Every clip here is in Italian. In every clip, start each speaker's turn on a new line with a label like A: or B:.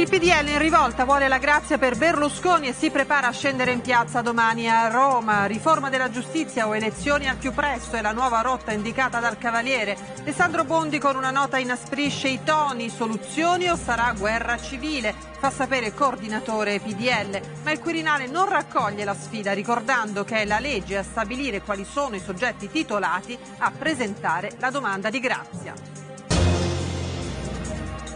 A: Il PDL in rivolta vuole la grazia per Berlusconi e si prepara a scendere in piazza domani a Roma. Riforma della giustizia o elezioni al più presto è la nuova rotta indicata dal Cavaliere. Alessandro Bondi con una nota inasprisce i toni, soluzioni o sarà guerra civile, fa sapere il coordinatore PDL. Ma il Quirinale non raccoglie la sfida ricordando che è la legge a stabilire quali sono i soggetti titolati a presentare la domanda di grazia.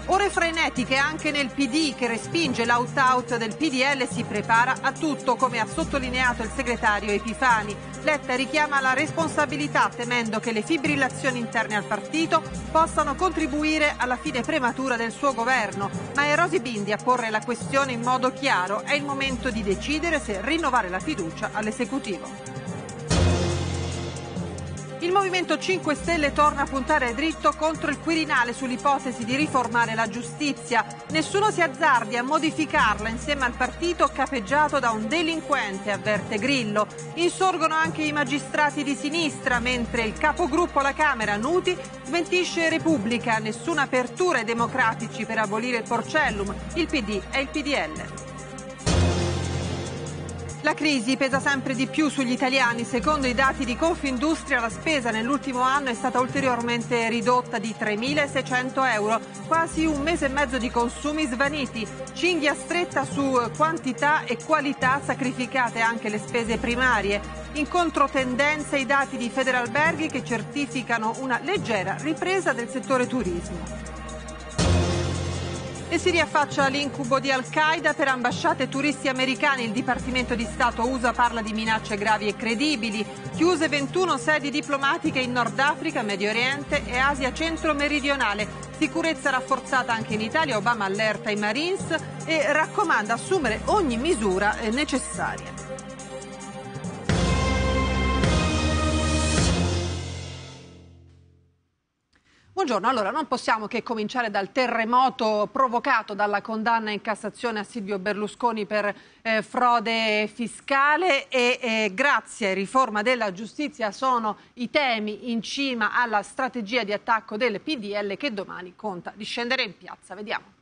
A: Ore frenetiche anche nel PD che respinge l'out-out del PDL e si prepara a tutto, come ha sottolineato il segretario Epifani. Letta richiama la responsabilità temendo che le fibrillazioni interne al partito possano contribuire alla fine prematura del suo governo, ma è Rosi Bindi a porre la questione in modo chiaro, è il momento di decidere se rinnovare la fiducia all'esecutivo. Il Movimento 5 Stelle torna a puntare dritto contro il Quirinale sull'ipotesi di riformare la giustizia. Nessuno si azzardi a modificarla insieme al partito capeggiato da un delinquente, avverte Grillo. Insorgono anche i magistrati di sinistra, mentre il capogruppo alla Camera, Nuti, smentisce Repubblica. Nessuna apertura ai democratici per abolire il porcellum. Il PD e il PDL. La crisi pesa sempre di più sugli italiani. Secondo i dati di Confindustria la spesa nell'ultimo anno è stata ulteriormente ridotta di 3.600 euro, quasi un mese e mezzo di consumi svaniti, cinghia stretta su quantità e qualità sacrificate anche le spese primarie. In controtendenza i dati di Federalberghi che certificano una leggera ripresa del settore turismo. E si riaffaccia l'incubo di Al-Qaeda per ambasciate e turisti americani. Il Dipartimento di Stato USA parla di minacce gravi e credibili. Chiuse 21 sedi diplomatiche in Nord Africa, Medio Oriente e Asia centro-meridionale. Sicurezza rafforzata anche in Italia. Obama allerta i Marines e raccomanda assumere ogni misura eh, necessaria. Buongiorno, Allora, non possiamo che cominciare dal terremoto provocato dalla condanna in Cassazione a Silvio Berlusconi per eh, frode fiscale e eh, grazie e riforma della giustizia sono i temi in cima alla strategia di attacco del PDL che domani conta di scendere in piazza. Vediamo.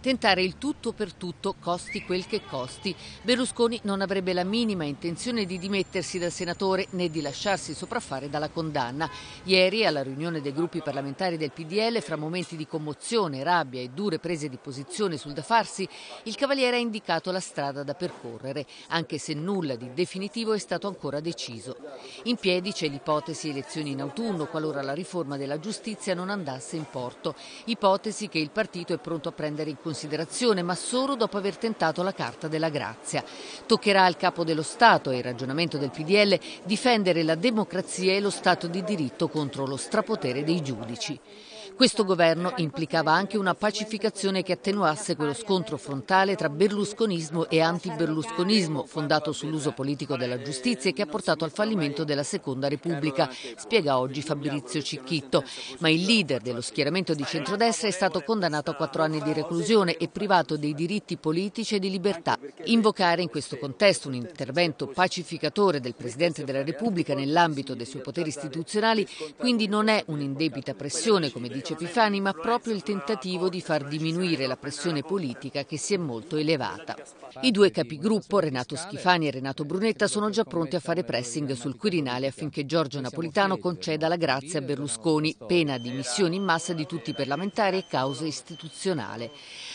B: Tentare il tutto per tutto, costi quel che costi. Berlusconi non avrebbe la minima intenzione di dimettersi dal senatore né di lasciarsi sopraffare dalla condanna. Ieri, alla riunione dei gruppi parlamentari del PDL, fra momenti di commozione, rabbia e dure prese di posizione sul da farsi, il Cavaliere ha indicato la strada da percorrere, anche se nulla di definitivo è stato ancora deciso. In piedi c'è l'ipotesi elezioni in autunno, qualora la riforma della giustizia non andasse in porto. Ipotesi che il partito è pronto a prendere in considerazione considerazione, ma solo dopo aver tentato la carta della grazia. Toccherà al capo dello Stato e il ragionamento del PDL difendere la democrazia e lo Stato di diritto contro lo strapotere dei giudici. Questo governo implicava anche una pacificazione che attenuasse quello scontro frontale tra berlusconismo e anti-berlusconismo, fondato sull'uso politico della giustizia e che ha portato al fallimento della Seconda Repubblica, spiega oggi Fabrizio Cicchitto. Ma il leader dello schieramento di centrodestra è stato condannato a quattro anni di reclusione e privato dei diritti politici e di libertà. Invocare in questo contesto un intervento pacificatore del Presidente della Repubblica nell'ambito dei suoi poteri istituzionali quindi non è un'indebita pressione, come dice dice Pifani, ma proprio il tentativo di far diminuire la pressione politica che si è molto elevata. I due capigruppo, Renato Schifani e Renato Brunetta, sono già pronti a fare pressing sul Quirinale affinché Giorgio Napolitano conceda la grazia a Berlusconi, pena di missioni in massa di tutti i parlamentari e causa istituzionale.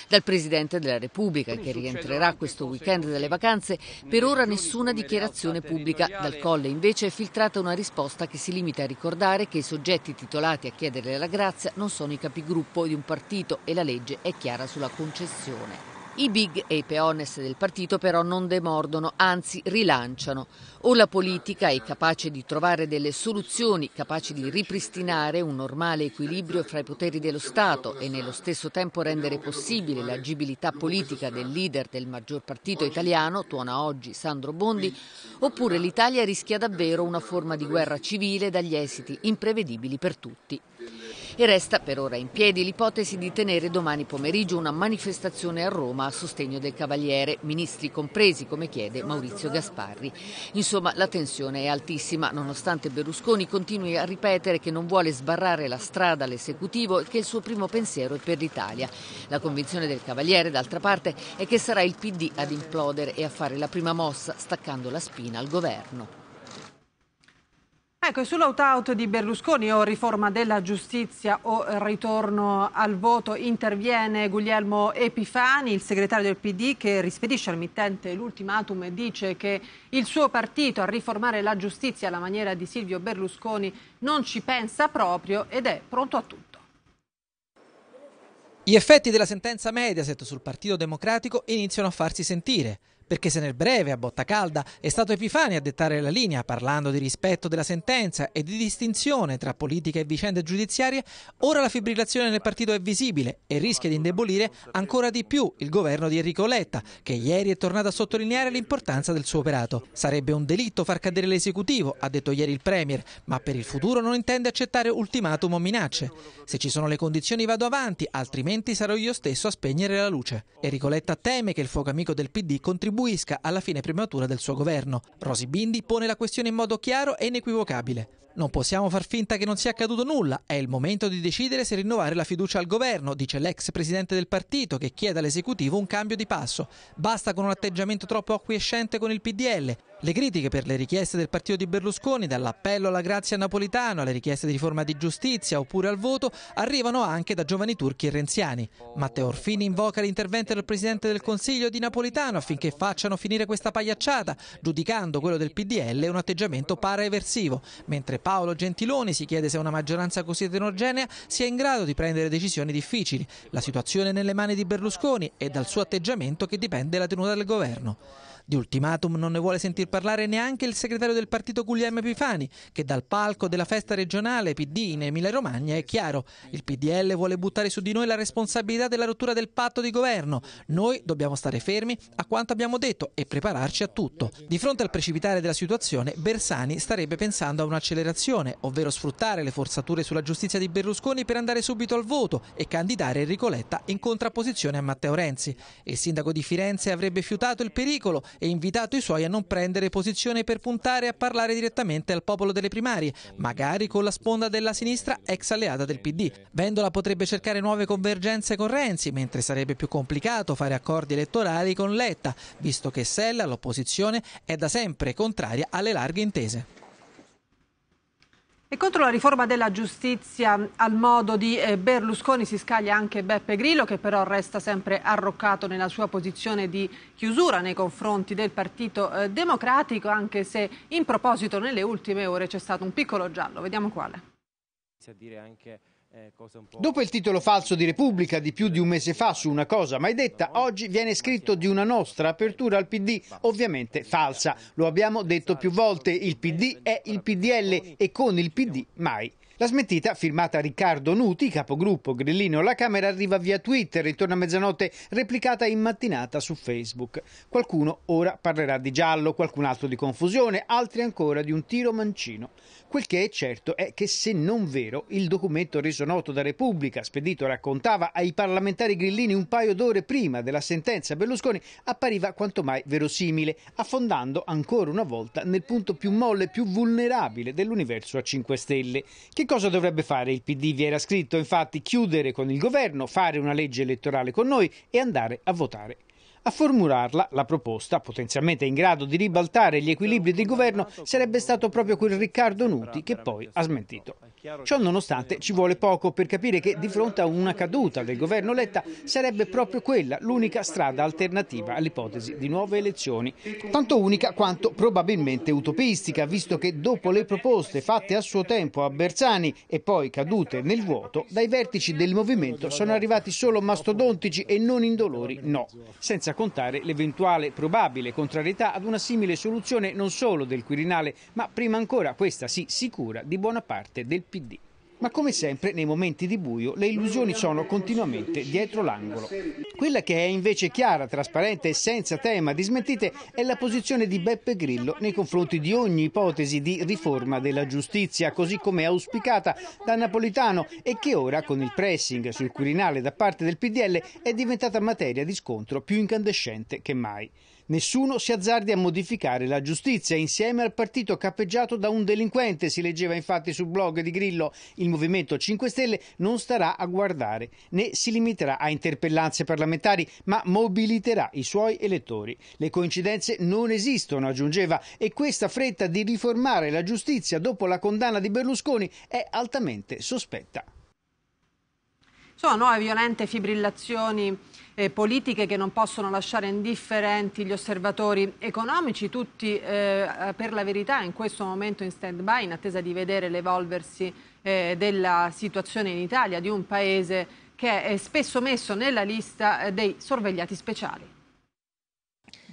B: Dal Presidente della Repubblica, che rientrerà questo weekend dalle vacanze, per ora nessuna dichiarazione pubblica. Dal Colle invece è filtrata una risposta che si limita a ricordare che i soggetti titolati a chiedere la grazia non sono i capigruppo di un partito e la legge è chiara sulla concessione. I big e i peones del partito però non demordono, anzi rilanciano. O la politica è capace di trovare delle soluzioni capace di ripristinare un normale equilibrio fra i poteri dello Stato e nello stesso tempo rendere possibile l'agibilità politica del leader del maggior partito italiano, tuona oggi Sandro Bondi, oppure l'Italia rischia davvero una forma di guerra civile dagli esiti imprevedibili per tutti e resta per ora in piedi l'ipotesi di tenere domani pomeriggio una manifestazione a Roma a sostegno del Cavaliere, ministri compresi come chiede Maurizio Gasparri. Insomma la tensione è altissima nonostante Berlusconi continui a ripetere che non vuole sbarrare la strada all'esecutivo e che il suo primo pensiero è per l'Italia. La convinzione del Cavaliere d'altra parte è che sarà il PD ad implodere e a fare la prima mossa staccando la spina al governo.
A: Ecco, sull'out-out di Berlusconi o riforma della giustizia o ritorno al voto interviene Guglielmo Epifani, il segretario del PD che rispedisce al mittente l'ultimatum e dice che il suo partito a riformare la giustizia alla maniera di Silvio Berlusconi non ci pensa proprio ed è pronto a tutto.
C: Gli effetti della sentenza Mediaset sul Partito Democratico iniziano a farsi sentire perché se nel breve, a botta calda, è stato Epifani a dettare la linea parlando di rispetto della sentenza e di distinzione tra politica e vicende giudiziarie, ora la fibrillazione nel partito è visibile e rischia di indebolire ancora di più il governo di Enrico Letta, che ieri è tornato a sottolineare l'importanza del suo operato. Sarebbe un delitto far cadere l'esecutivo, ha detto ieri il Premier, ma per il futuro non intende accettare ultimatum o minacce. Se ci sono le condizioni vado avanti, altrimenti sarò io stesso a spegnere la luce. Enrico Letta teme che il fuoco amico del PD contribuisca attribuisca alla fine prematura del suo governo. Rosi Bindi pone la questione in modo chiaro e inequivocabile. Non possiamo far finta che non sia accaduto nulla, è il momento di decidere se rinnovare la fiducia al governo, dice l'ex presidente del partito che chiede all'esecutivo un cambio di passo. Basta con un atteggiamento troppo acquiescente con il PDL. Le critiche per le richieste del partito di Berlusconi, dall'appello alla grazia napolitano, alle richieste di riforma di giustizia oppure al voto, arrivano anche da giovani turchi e renziani. Matteo Orfini invoca l'intervento del Presidente del Consiglio di Napolitano affinché facciano finire questa pagliacciata, giudicando quello del PDL un atteggiamento paraeversivo, mentre Paolo Gentiloni si chiede se una maggioranza così eterogenea sia in grado di prendere decisioni difficili. La situazione è nelle mani di Berlusconi e dal suo atteggiamento che dipende la tenuta del governo. Di ultimatum non ne vuole sentir parlare neanche il segretario del partito Guglielmo Epifani, che dal palco della festa regionale PD in Emilia-Romagna è chiaro, il PDL vuole buttare su di noi la responsabilità della rottura del patto di governo. Noi dobbiamo stare fermi a quanto abbiamo detto e prepararci a tutto. Di fronte al precipitare della situazione, Bersani starebbe pensando a un'accelerazione, ovvero sfruttare le forzature sulla giustizia di Berlusconi per andare subito al voto e candidare Enrico Letta in contrapposizione a Matteo Renzi. Il sindaco di Firenze avrebbe fiutato il pericolo e invitato i suoi a non prendere posizione per puntare a parlare direttamente al popolo delle primarie, magari con la sponda della sinistra ex alleata del PD. Vendola potrebbe cercare nuove convergenze con Renzi, mentre sarebbe più complicato fare accordi elettorali con Letta, visto che Sella, l'opposizione, è da sempre contraria alle larghe intese.
A: E contro la riforma della giustizia al modo di eh, Berlusconi si scaglia anche Beppe Grillo che però resta sempre arroccato nella sua posizione di chiusura nei confronti del Partito eh, Democratico anche se in proposito nelle ultime ore c'è stato un piccolo giallo. Vediamo quale.
D: Eh, Dopo
E: il titolo falso di Repubblica di più di un mese fa su una cosa mai detta, oggi viene scritto di una nostra apertura al PD, ovviamente falsa. Lo abbiamo detto più volte, il PD è il PDL e con il PD mai. La smentita, firmata Riccardo Nuti, capogruppo grillino alla Camera, arriva via Twitter intorno a mezzanotte, replicata in mattinata su Facebook. Qualcuno ora parlerà di giallo, qualcun altro di confusione, altri ancora di un tiro mancino. Quel che è certo è che, se non vero, il documento reso noto da Repubblica, spedito raccontava ai parlamentari grillini un paio d'ore prima della sentenza Berlusconi, appariva quanto mai verosimile, affondando ancora una volta nel punto più molle, e più vulnerabile dell'universo a 5 Stelle. Che cosa dovrebbe fare il PD? Vi era scritto infatti chiudere con il governo, fare una legge elettorale con noi e andare a votare a formularla, la proposta, potenzialmente in grado di ribaltare gli equilibri del governo, sarebbe stato proprio quel Riccardo Nuti che poi ha smentito. Ciò nonostante ci vuole poco per capire che di fronte a una caduta del governo Letta sarebbe proprio quella l'unica strada alternativa all'ipotesi di nuove elezioni, tanto unica quanto probabilmente utopistica, visto che dopo le proposte fatte a suo tempo a Bersani e poi cadute nel vuoto, dai vertici del movimento sono arrivati solo mastodontici e non indolori no, senza contare l'eventuale probabile contrarietà ad una simile soluzione non solo del Quirinale, ma prima ancora, questa sì, sicura di buona parte del PD. Ma come sempre, nei momenti di buio, le illusioni sono continuamente dietro l'angolo. Quella che è invece chiara, trasparente e senza tema di smentite è la posizione di Beppe Grillo nei confronti di ogni ipotesi di riforma della giustizia, così come auspicata da Napolitano e che ora, con il pressing sul Quirinale da parte del PDL, è diventata materia di scontro più incandescente che mai. Nessuno si azzardi a modificare la giustizia insieme al partito cappeggiato da un delinquente, si leggeva infatti sul blog di Grillo. Il Movimento 5 Stelle non starà a guardare né si limiterà a interpellanze parlamentari, ma mobiliterà i suoi elettori. Le coincidenze non esistono, aggiungeva, e questa fretta di riformare la giustizia dopo la condanna di Berlusconi è altamente sospetta
A: sono nuove eh, violente fibrillazioni eh, politiche che non possono lasciare indifferenti gli osservatori economici, tutti eh, per la verità in questo momento in stand-by, in attesa di vedere l'evolversi eh, della situazione in Italia, di un paese che è spesso messo nella lista eh, dei sorvegliati speciali.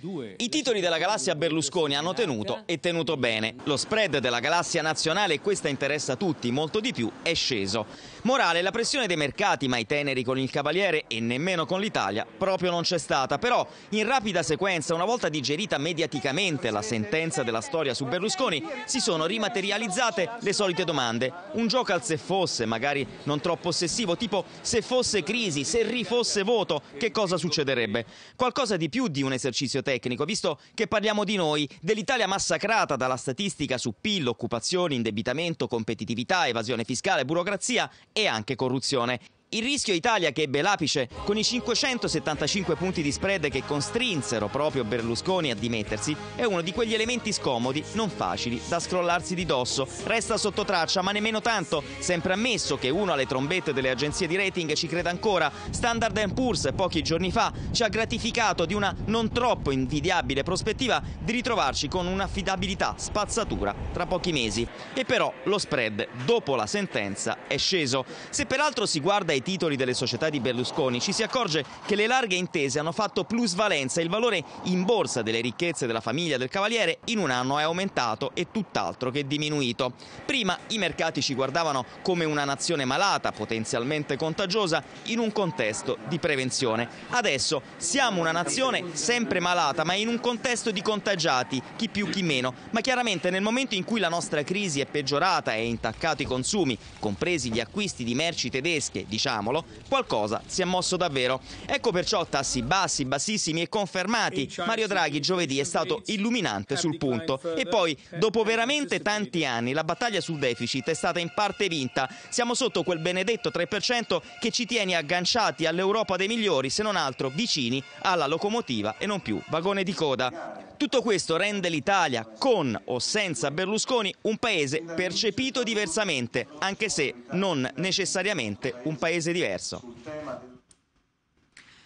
F: I titoli della galassia Berlusconi hanno tenuto e tenuto bene. Lo spread della galassia nazionale, e questa interessa tutti, molto di più, è sceso. Morale, la pressione dei mercati, mai teneri con il Cavaliere e nemmeno con l'Italia, proprio non c'è stata. Però, in rapida sequenza, una volta digerita mediaticamente la sentenza della storia su Berlusconi, si sono rimaterializzate le solite domande. Un gioco al se fosse, magari non troppo ossessivo, tipo se fosse crisi, se rifosse voto, che cosa succederebbe? Qualcosa di più di un esercizio tecnico tecnico, visto che parliamo di noi, dell'Italia massacrata dalla statistica su PIL, occupazione, indebitamento, competitività, evasione fiscale, burocrazia e anche corruzione. Il rischio Italia che ebbe l'apice con i 575 punti di spread che costrinsero proprio Berlusconi a dimettersi è uno di quegli elementi scomodi, non facili, da scrollarsi di dosso. Resta sotto traccia, ma nemmeno tanto, sempre ammesso che uno alle trombette delle agenzie di rating ci creda ancora. Standard Poor's pochi giorni fa ci ha gratificato di una non troppo invidiabile prospettiva di ritrovarci con un'affidabilità spazzatura tra pochi mesi. E però lo spread, dopo la sentenza, è sceso. Se peraltro si guarda i dai titoli delle società di Berlusconi, ci si accorge che le larghe intese hanno fatto plusvalenza e il valore in borsa delle ricchezze della famiglia del Cavaliere in un anno è aumentato e tutt'altro che diminuito. Prima i mercati ci guardavano come una nazione malata, potenzialmente contagiosa, in un contesto di prevenzione. Adesso siamo una nazione sempre malata, ma in un contesto di contagiati, chi più chi meno. Ma chiaramente nel momento in cui la nostra crisi è peggiorata e ha intaccato i consumi, compresi gli acquisti di merci tedesche, diciamo diciamolo, qualcosa si è mosso davvero. Ecco perciò tassi bassi, bassissimi e confermati. Mario Draghi giovedì è stato illuminante sul punto. E poi, dopo veramente tanti anni, la battaglia sul deficit è stata in parte vinta. Siamo sotto quel benedetto 3% che ci tiene agganciati all'Europa dei migliori, se non altro vicini alla locomotiva e non più vagone di coda. Tutto questo rende l'Italia, con o senza Berlusconi, un paese percepito diversamente, anche se non necessariamente un paese diverso.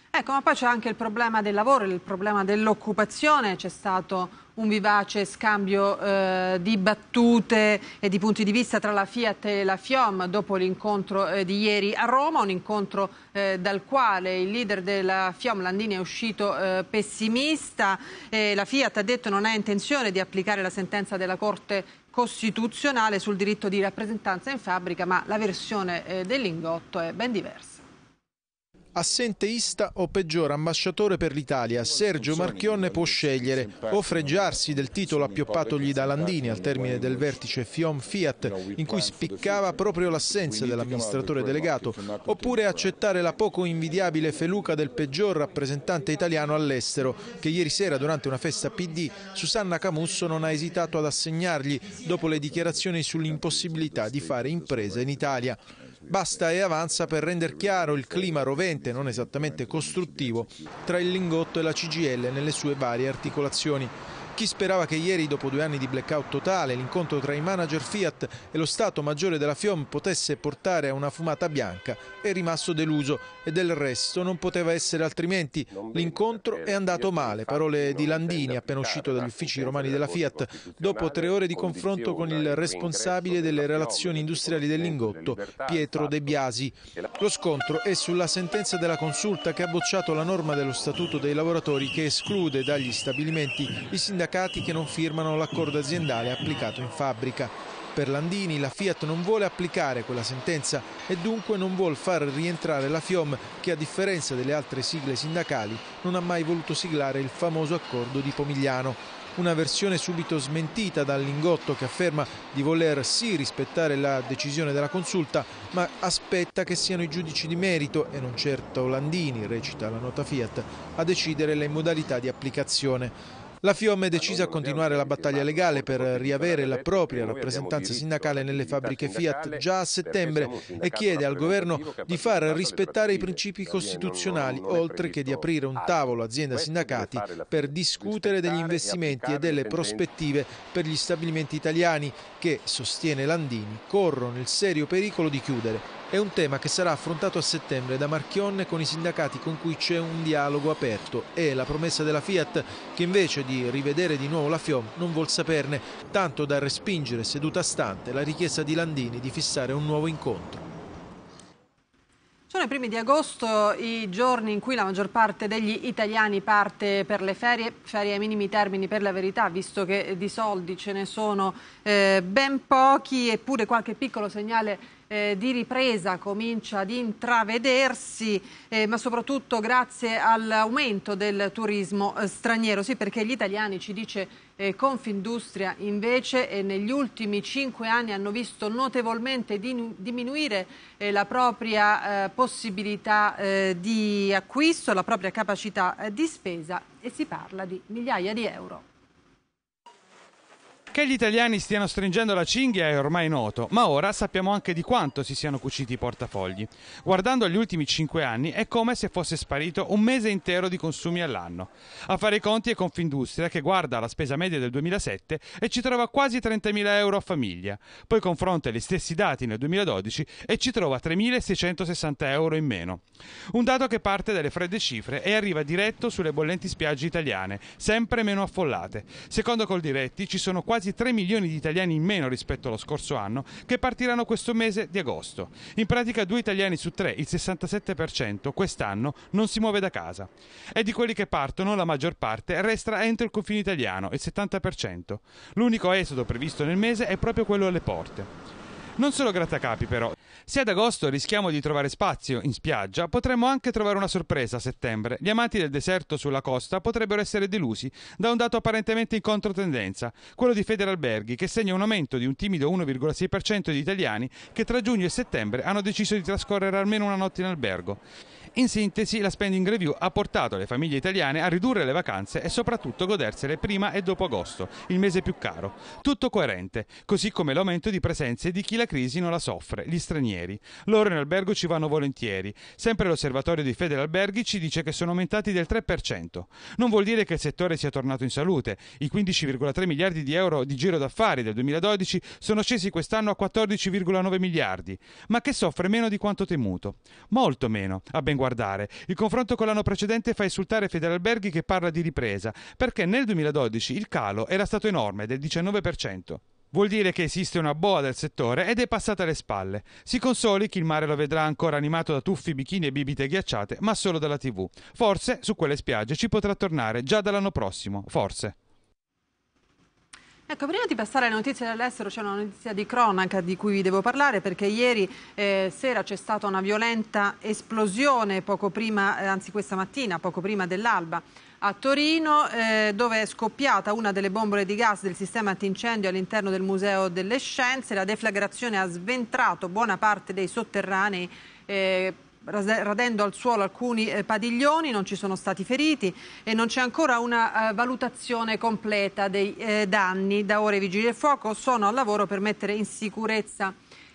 A: Ecco, ma poi c'è anche il problema del lavoro, il problema dell'occupazione, c'è stato un vivace scambio eh, di battute e di punti di vista tra la Fiat e la Fiom dopo l'incontro eh, di ieri a Roma, un incontro eh, dal quale il leader della Fiom Landini è uscito eh, pessimista, la Fiat ha detto non ha intenzione di applicare la sentenza della Corte Costituzionale sul diritto di rappresentanza in fabbrica, ma la versione eh, dell'ingotto è ben diversa.
D: Assenteista o peggior ambasciatore per l'Italia, Sergio Marchionne può scegliere o freggiarsi del titolo appioppatogli da Landini al termine del vertice Fiom Fiat, in cui spiccava proprio l'assenza dell'amministratore delegato, oppure accettare la poco invidiabile feluca del peggior rappresentante italiano all'estero, che ieri sera durante una festa PD Susanna Camusso non ha esitato ad assegnargli dopo le dichiarazioni sull'impossibilità di fare impresa in Italia basta e avanza per rendere chiaro il clima rovente, non esattamente costruttivo, tra il lingotto e la CGL nelle sue varie articolazioni. Chi sperava che ieri, dopo due anni di blackout totale, l'incontro tra i manager Fiat e lo Stato Maggiore della FIOM potesse portare a una fumata bianca è rimasto deluso e del resto non poteva essere altrimenti. L'incontro è andato male, parole di Landini appena uscito dagli uffici romani della Fiat, dopo tre ore di confronto con il responsabile delle relazioni industriali dell'ingotto, Pietro De Biasi. Lo scontro è sulla sentenza della consulta che ha bocciato la norma dello Statuto dei lavoratori che esclude dagli stabilimenti i sindacati sindacati che non firmano l'accordo aziendale applicato in fabbrica. Per Landini la Fiat non vuole applicare quella sentenza e dunque non vuol far rientrare la FIOM che a differenza delle altre sigle sindacali non ha mai voluto siglare il famoso accordo di Pomigliano. Una versione subito smentita dal Lingotto che afferma di voler sì rispettare la decisione della consulta ma aspetta che siano i giudici di merito e non certo Landini, recita la nota Fiat, a decidere le modalità di applicazione. La FIOM è decisa a continuare la battaglia legale per riavere la propria rappresentanza sindacale nelle fabbriche Fiat già a settembre e chiede al governo di far rispettare i principi costituzionali, oltre che di aprire un tavolo azienda-sindacati per discutere degli investimenti e delle prospettive per gli stabilimenti italiani che, sostiene Landini, corrono il serio pericolo di chiudere è un tema che sarà affrontato a settembre da Marchionne con i sindacati con cui c'è un dialogo aperto e la promessa della Fiat che invece di rivedere di nuovo la FIOM non vuol saperne, tanto da respingere seduta stante la richiesta di Landini di fissare un nuovo incontro.
A: Sono i primi di agosto i giorni in cui la maggior parte degli italiani parte per le ferie, ferie ai minimi termini per la verità, visto che di soldi ce ne sono eh, ben pochi, eppure qualche piccolo segnale eh, di ripresa comincia ad intravedersi, eh, ma soprattutto grazie all'aumento del turismo eh, straniero. Sì, perché gli italiani, ci dice eh, Confindustria, invece eh, negli ultimi cinque anni hanno visto notevolmente din diminuire eh, la propria possibilità di acquisto, la propria capacità di spesa e si parla di migliaia di euro.
G: Che gli italiani stiano stringendo la cinghia è ormai noto, ma ora sappiamo anche di quanto si siano cuciti i portafogli. Guardando agli ultimi 5 anni è come se fosse sparito un mese intero di consumi all'anno. A fare i conti è Confindustria che guarda la spesa media del 2007 e ci trova quasi 30.000 euro a famiglia, poi confronta gli stessi dati nel 2012 e ci trova 3.660 euro in meno. Un dato che parte dalle fredde cifre e arriva diretto sulle bollenti spiagge italiane, sempre meno affollate. Secondo Coldiretti ci sono quasi quasi 3 milioni di italiani in meno rispetto allo scorso anno che partiranno questo mese di agosto. In pratica due italiani su tre, il 67%, quest'anno non si muove da casa. E di quelli che partono, la maggior parte resta entro il confine italiano, il 70%. L'unico esodo previsto nel mese è proprio quello alle porte. Non solo grattacapi però. Se ad agosto rischiamo di trovare spazio in spiaggia, potremmo anche trovare una sorpresa a settembre. Gli amanti del deserto sulla costa potrebbero essere delusi da un dato apparentemente in controtendenza, quello di Federalberghi, che segna un aumento di un timido 1,6% di italiani che tra giugno e settembre hanno deciso di trascorrere almeno una notte in albergo. In sintesi, la spending review ha portato le famiglie italiane a ridurre le vacanze e soprattutto godersele prima e dopo agosto, il mese più caro. Tutto coerente, così come l'aumento di presenze di chi la crisi non la soffre, gli stranieri. Loro in albergo ci vanno volentieri. Sempre l'osservatorio di Alberghi ci dice che sono aumentati del 3%. Non vuol dire che il settore sia tornato in salute. I 15,3 miliardi di euro di giro d'affari del 2012 sono scesi quest'anno a 14,9 miliardi, ma che soffre meno di quanto temuto. Molto meno, a ben guardare guardare. Il confronto con l'anno precedente fa esultare Federalberghi che parla di ripresa, perché nel 2012 il calo era stato enorme, del 19%. Vuol dire che esiste una boa del settore ed è passata alle spalle. Si consoli chi il mare lo vedrà ancora animato da tuffi, bikini e bibite ghiacciate, ma solo dalla TV. Forse su quelle spiagge ci potrà tornare già dall'anno prossimo, forse.
A: Ecco, prima di passare alle notizie dall'estero c'è una notizia di cronaca di cui vi devo parlare perché ieri eh, sera c'è stata una violenta esplosione poco prima, eh, anzi questa mattina, poco prima dell'alba a Torino eh, dove è scoppiata una delle bombole di gas del sistema antincendio all'interno del Museo delle Scienze. La deflagrazione ha sventrato buona parte dei sotterranei eh, radendo al suolo alcuni eh, padiglioni, non ci sono stati feriti e non c'è ancora una eh, valutazione completa dei eh, danni. Da ora i vigili del fuoco sono al lavoro per mettere in sicurezza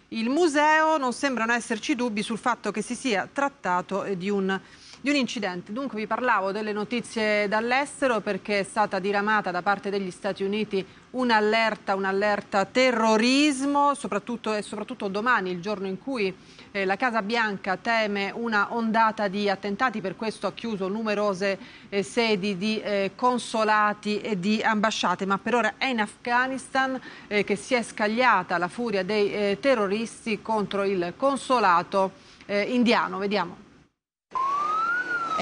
A: il museo. Non sembrano esserci dubbi sul fatto che si sia trattato di un di un incidente. Dunque vi parlavo delle notizie dall'estero perché è stata diramata da parte degli Stati Uniti un'allerta, un'allerta terrorismo, soprattutto, e soprattutto domani, il giorno in cui eh, la Casa Bianca teme una ondata di attentati, per questo ha chiuso numerose eh, sedi di eh, consolati e di ambasciate, ma per ora è in Afghanistan eh, che si è scagliata la furia dei eh, terroristi contro il consolato eh, indiano. Vediamo.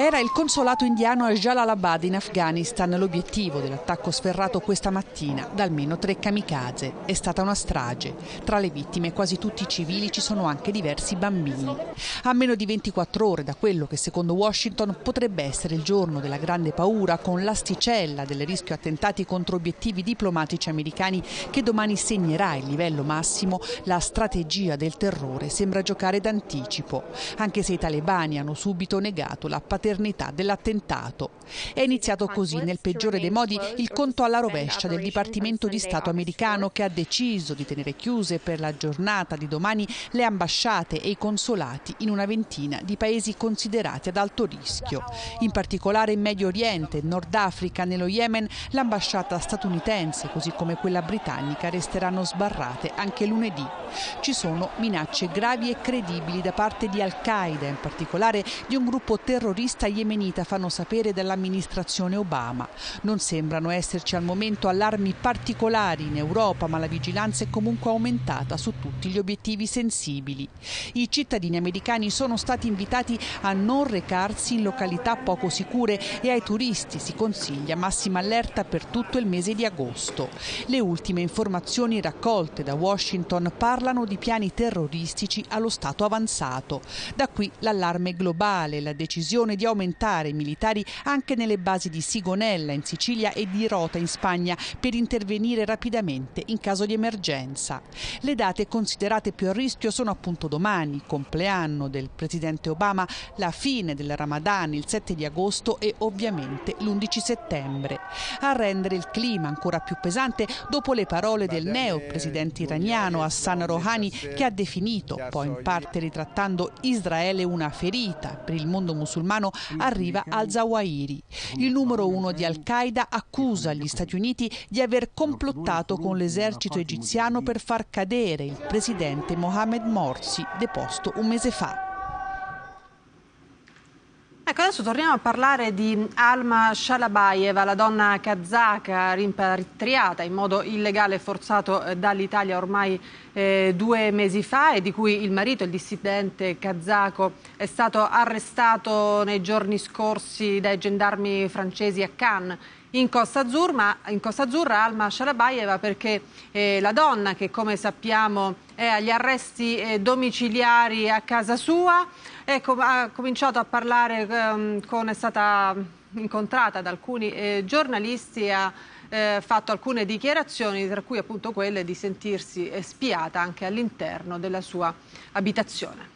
H: Era il consolato indiano a Jalalabad in Afghanistan l'obiettivo dell'attacco sferrato questa mattina da almeno tre kamikaze. È stata una strage. Tra le vittime quasi tutti i civili ci sono anche diversi bambini. A meno di 24 ore da quello che secondo Washington potrebbe essere il giorno della grande paura con l'asticella del rischio attentati contro obiettivi diplomatici americani che domani segnerà il livello massimo, la strategia del terrore sembra giocare d'anticipo, anche se i talebani hanno subito negato la paternità paternità dell'attentato. È iniziato così, nel peggiore dei modi, il conto alla rovescia del Dipartimento di Stato americano che ha deciso di tenere chiuse per la giornata di domani le ambasciate e i consolati in una ventina di paesi considerati ad alto rischio. In particolare in Medio Oriente, Nord Africa, nello Yemen, l'ambasciata statunitense così come quella britannica resteranno sbarrate anche lunedì. Ci sono minacce gravi e credibili da parte di Al-Qaeda, in particolare di un gruppo terrorista attivista yemenita fanno sapere dell'amministrazione Obama. Non sembrano esserci al momento allarmi particolari in Europa, ma la vigilanza è comunque aumentata su tutti gli obiettivi sensibili. I cittadini americani sono stati invitati a non recarsi in località poco sicure e ai turisti si consiglia massima allerta per tutto il mese di agosto. Le ultime informazioni raccolte da Washington parlano di piani terroristici allo stato avanzato. Da qui l'allarme globale, la decisione di di aumentare i militari anche nelle basi di Sigonella in Sicilia e di Rota in Spagna per intervenire rapidamente in caso di emergenza. Le date considerate più a rischio sono appunto domani, compleanno del presidente Obama, la fine del Ramadan il 7 di agosto e ovviamente l'11 settembre. A rendere il clima ancora più pesante dopo le parole del neo eh, presidente iraniano Hassan Rouhani che ha definito, poi in parte ritrattando Israele una ferita per il mondo musulmano arriva al Zawahiri. Il numero uno di Al-Qaeda accusa gli Stati Uniti di aver complottato con l'esercito egiziano per far cadere il presidente Mohamed Morsi, deposto un mese fa.
A: Ecco, adesso torniamo a parlare di Alma Shalabayeva, la donna kazaka rimpatriata in modo illegale e forzato eh, dall'Italia ormai eh, due mesi fa e di cui il marito, il dissidente kazako, è stato arrestato nei giorni scorsi dai gendarmi francesi a Cannes. In Costa, Azzurra, in Costa Azzurra, Alma Shalabayeva perché eh, la donna che come sappiamo è agli arresti eh, domiciliari a casa sua Ecco, ha cominciato a parlare um, con, è stata incontrata da alcuni eh, giornalisti e ha eh, fatto alcune dichiarazioni, tra cui appunto quelle di sentirsi spiata anche all'interno della sua abitazione.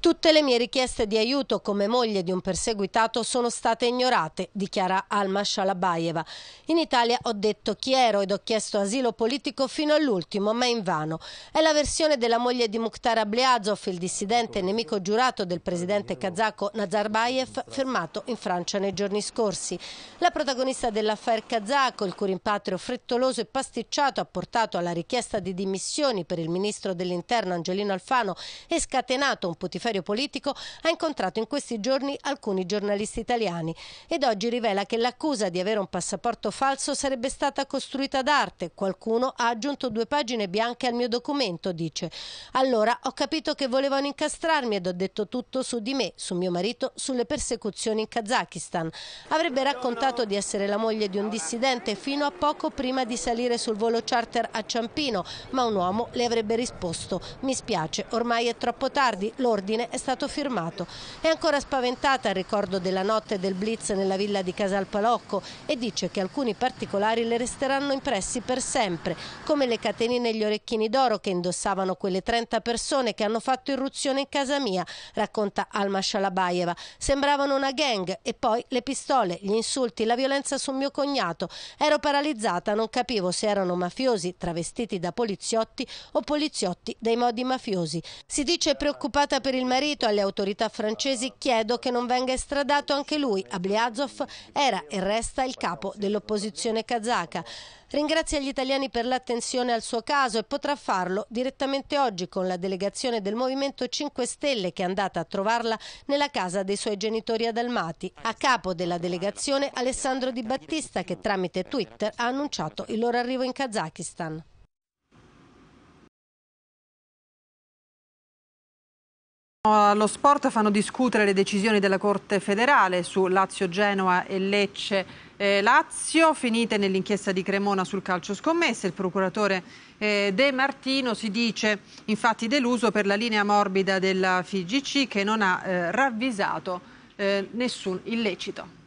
I: Tutte le mie richieste di aiuto come moglie di un perseguitato sono state ignorate, dichiara Alma Shalabayeva. In Italia ho detto chi ero ed ho chiesto asilo politico fino all'ultimo, ma invano. È la versione della moglie di Mukhtar Ablyazov, il dissidente nemico giurato del presidente kazako Nazarbayev, fermato in Francia nei giorni scorsi. La protagonista dell'affare kazako, il cui rimpatrio frettoloso e pasticciato ha portato alla richiesta di dimissioni per il ministro dell'interno Angelino Alfano e scatenato un putiferio l'emisfero politico ha incontrato in questi giorni alcuni giornalisti italiani ed oggi rivela che l'accusa di avere un passaporto falso sarebbe stata costruita d'arte. Qualcuno ha aggiunto due pagine bianche al mio documento, dice. Allora ho capito che volevano incastrarmi ed ho detto tutto su di me, su mio marito, sulle persecuzioni in Kazakistan. Avrebbe raccontato di essere la moglie di un dissidente fino a poco prima di salire sul volo charter a Ciampino, ma un uomo le avrebbe risposto mi spiace, ormai è troppo tardi, l'ordine ordine è stato firmato. È ancora spaventata al ricordo della notte del blitz nella villa di Casal Palocco e dice che alcuni particolari le resteranno impressi per sempre, come le catenine e gli orecchini d'oro che indossavano quelle 30 persone che hanno fatto irruzione in casa mia, racconta Alma Shalabayeva. Sembravano una gang e poi le pistole, gli insulti, la violenza su mio cognato. Ero paralizzata, non capivo se erano mafiosi travestiti da poliziotti o poliziotti dei modi mafiosi. Si dice preoccupata per il marito alle autorità francesi chiedo che non venga estradato anche lui. Abliazov era e resta il capo dell'opposizione kazaka. Ringrazia gli italiani per l'attenzione al suo caso e potrà farlo direttamente oggi con la delegazione del Movimento 5 Stelle che è andata a trovarla nella casa dei suoi genitori ad Almati. A capo della delegazione Alessandro Di Battista che tramite Twitter ha annunciato il loro arrivo in Kazakistan.
A: Allo sport fanno discutere le decisioni della Corte federale su Lazio Genoa e Lecce eh, Lazio, finite nell'inchiesta di Cremona sul calcio scommesse. Il procuratore eh, De Martino si dice infatti deluso per la linea morbida della FIGC che non ha eh, ravvisato eh, nessun illecito.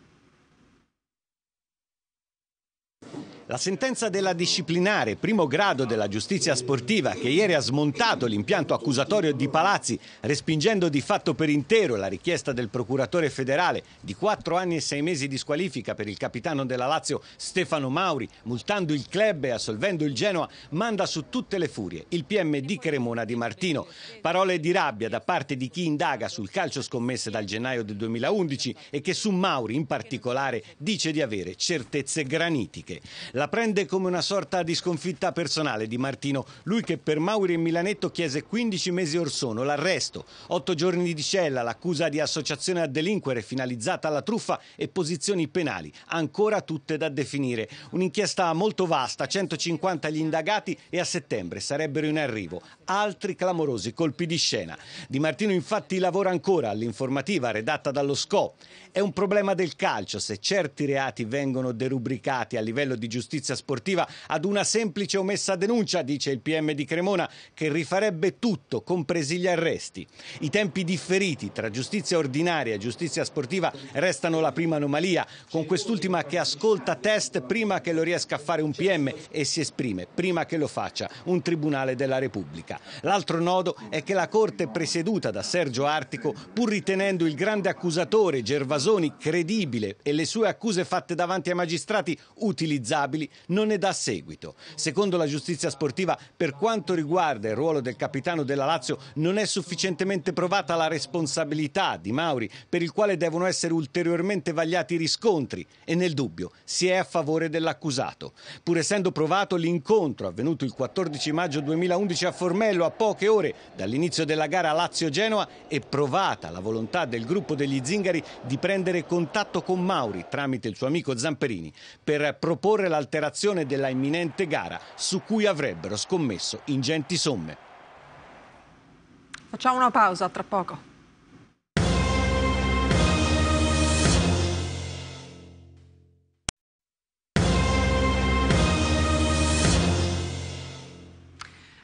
J: La sentenza della disciplinare, primo grado della giustizia sportiva, che ieri ha smontato l'impianto accusatorio di Palazzi, respingendo di fatto per intero la richiesta del procuratore federale di 4 anni e 6 mesi di squalifica per il capitano della Lazio Stefano Mauri, multando il club e assolvendo il Genoa, manda su tutte le furie il PM di Cremona Di Martino. Parole di rabbia da parte di chi indaga sul calcio scommesse dal gennaio del 2011 e che su Mauri in particolare dice di avere certezze granitiche la prende come una sorta di sconfitta personale di Martino, lui che per Mauri e Milanetto chiese 15 mesi or sono l'arresto, 8 giorni di cella, l'accusa di associazione a delinquere finalizzata alla truffa e posizioni penali, ancora tutte da definire. Un'inchiesta molto vasta, 150 gli indagati e a settembre sarebbero in arrivo altri clamorosi colpi di scena. Di Martino infatti lavora ancora all'informativa redatta dallo SCO è un problema del calcio se certi reati vengono derubricati a livello di giustizia sportiva ad una semplice omessa denuncia, dice il PM di Cremona, che rifarebbe tutto, compresi gli arresti. I tempi differiti tra giustizia ordinaria e giustizia sportiva restano la prima anomalia, con quest'ultima che ascolta test prima che lo riesca a fare un PM e si esprime prima che lo faccia un Tribunale della Repubblica. L'altro nodo è che la Corte presieduta da Sergio Artico, pur ritenendo il grande accusatore Gervasio Casoni credibile e le sue accuse fatte davanti ai magistrati utilizzabili non ne dà seguito. Secondo la giustizia sportiva, per quanto riguarda il ruolo del capitano della Lazio, non è sufficientemente provata la responsabilità di Mauri, per il quale devono essere ulteriormente vagliati i riscontri e nel dubbio si è a favore dell'accusato. Pur essendo provato l'incontro avvenuto il 14 maggio 2011 a Formello a poche ore dall'inizio della gara Lazio-Genoa è provata la volontà del gruppo degli Zingari di prendere prendere contatto con Mauri tramite il suo amico Zamperini per proporre l'alterazione della imminente gara su cui avrebbero scommesso ingenti somme.
A: Facciamo una pausa, tra poco.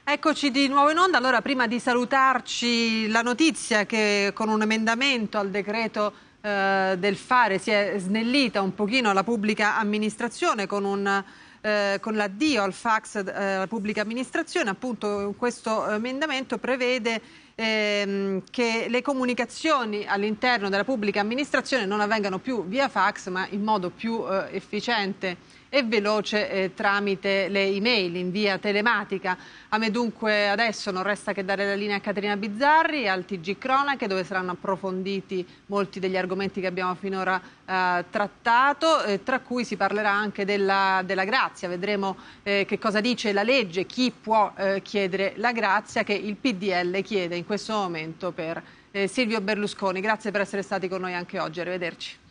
A: Eccoci di nuovo in onda, allora prima di salutarci la notizia che con un emendamento al decreto eh, del fare, si è snellita un pochino la pubblica amministrazione con un eh, con l'addio al fax eh, alla pubblica amministrazione, appunto questo emendamento prevede ehm, che le comunicazioni all'interno della pubblica amministrazione non avvengano più via fax ma in modo più eh, efficiente e veloce eh, tramite le email in via telematica. A me dunque adesso non resta che dare la linea a Caterina Bizzarri al TG Cronache dove saranno approfonditi molti degli argomenti che abbiamo finora eh, trattato, eh, tra cui si parlerà anche della, della grazia. Vedremo eh, che cosa dice la legge, chi può eh, chiedere la grazia che il PDL chiede in questo momento per eh, Silvio Berlusconi. Grazie per essere stati con noi anche oggi, arrivederci.